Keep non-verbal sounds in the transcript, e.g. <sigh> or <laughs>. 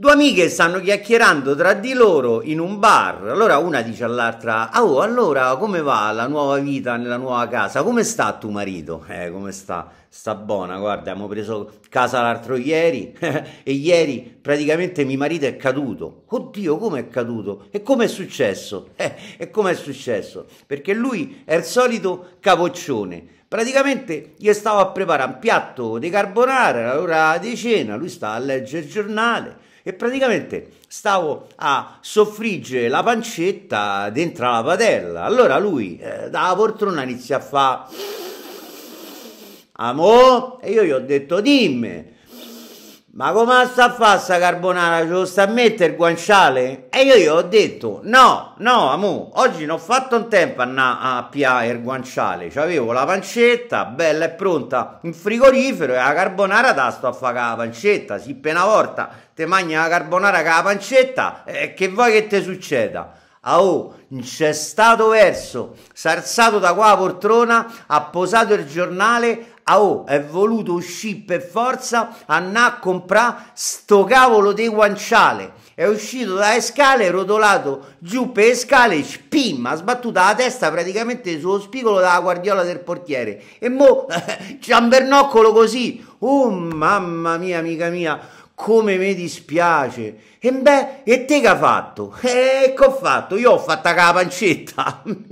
Due amiche stanno chiacchierando tra di loro in un bar. Allora una dice all'altra: ah, Oh, allora come va la nuova vita nella nuova casa? Come sta tuo marito? <laughs> Eh, come sta? Sta buona, guarda, abbiamo preso casa l'altro ieri <laughs> e ieri praticamente mio marito è caduto. Oddio, come è caduto? E come è successo? <laughs> Eh, e come è successo? Perché lui è il solito capoccione praticamente gli stavo a preparare un piatto di carbonara all'ora di cena, lui sta a leggere il giornale, e praticamente stavo a soffriggere la pancetta dentro la padella. Allora lui eh, dalla poltrona inizia a fare... Amò, e io gli ho detto dimmi ma come sta a fare sta carbonara? Ce lo sta a mettere il guanciale? E io gli ho detto, no, no, amù, oggi non ho fatto un tempo a, na- a piare il guanciale, avevo la pancetta, bella e pronta, in frigorifero, e la carbonara te la sto a fare con la pancetta, si appena volta te mangia la carbonara con la pancetta, eh, che vuoi che ti succeda? Ah oh, c'è stato verso, sarsato da qua a poltrona, ha posato il giornale, ah oh, è voluto uscire per forza, andà a comprà sto cavolo di guanciale. È uscito dalle scale, rotolato giù per le scale, spim, ha sbattuto la testa praticamente sullo spigolo della guardiola del portiere. E mo, <laughs> ciambernoccolo così, oh mamma mia, amica mia come mi dispiace. E beh, e te che ha fatto? E eh, che ho fatto? Io ho fatta la pancetta. <laughs>